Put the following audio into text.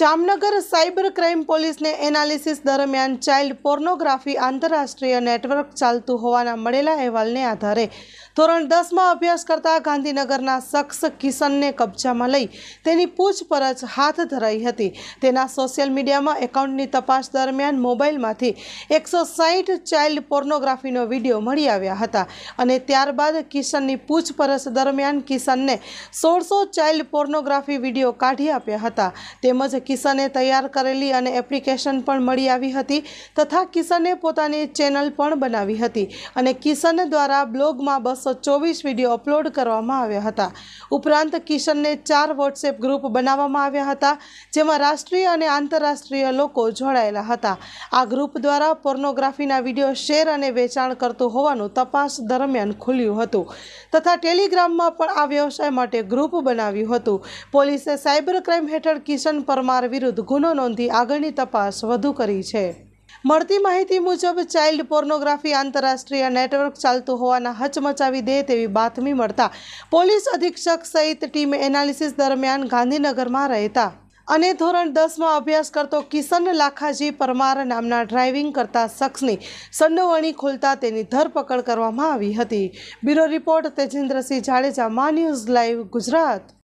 Jamnagar cyber crime પોલીસને analysis દરમિયાન child pornography આંતરરાષ્ટ્રીય નેટવર્ક ચાલતું હોવાના મળેલા અહેવાલને આધારે ધોરણ દસમાં અભ્યાસ કરતા ગાંધીનગરના શખ્સ કિશનને કબજામાં લઈ તેની પૂછપરછ હાથ ધરાઈ હતી તેના સોશિયલ મીડિયામાં એકાઉન્ટની તપાસ દરમિયાન મોબાઈલમાંથી એકસો સાહીઠ ચાઇલ્ડ પોર્નોગ્રાફીનો વિડીયો મળી આવ્યા હતા અને ત્યારબાદ કિશનની પૂછપરછ દરમિયાન કિશનને સોળસો ચાઇલ્ડ પોર્નોગ્રાફી વિડીયો કાઢી આપ્યા હતા તેમજ કિશને તૈયાર કરેલી અને એપ્લિકેશન પણ મળી આવી હતી તથા કિશને પોતાની ચેનલ પણ બનાવી હતી અને કિશન દ્વારા બ્લોગમાં બસો ચોવીસ વિડીયો અપલોડ કરવામાં આવ્યા હતા ઉપરાંત કિશનને ચાર વોટ્સએપ ગ્રુપ બનાવવામાં આવ્યા હતા જેમાં રાષ્ટ્રીય અને આંતરરાષ્ટ્રીય લોકો જોડાયેલા હતા આ ગ્રુપ દ્વારા પોર્નોગ્રાફીના વિડીયો શેર અને વેચાણ કરતું હોવાનું તપાસ દરમિયાન ખુલ્યું હતું તથા ટેલિગ્રામમાં પણ આ વ્યવસાય માટે ગ્રુપ બનાવ્યું હતું પોલીસે સાયબર ક્રાઇમ હેઠળ કિશન પરમા પરમાર વિરુદ્ધ ગુનો નોંધી આગળની તપાસ વધુ કરી છે મળતી માહિતી મુજબ ચાઇલ્ડ પોર્નોગ્રાફી આંતરરાષ્ટ્રીય નેટવર્ક ચાલતું હોવાના હચમચાવી દે તેવી બાતમી મળતા પોલીસ અધિક્ષક સહિત ટીમે એનાલિસિસ દરમિયાન ગાંધીનગરમાં રહેતા અને ધોરણ દસમાં અભ્યાસ કરતો કિશન લાખાજી પરમાર નામના ડ્રાઇવિંગ કરતા શખ્સની સંડોવણી ખોલતા તેની ધરપકડ કરવામાં આવી હતી બ્યુરો રિપોર્ટ તેજેન્દ્રસિંહ જાડેજા મા ન્યૂઝ લાઈવ ગુજરાત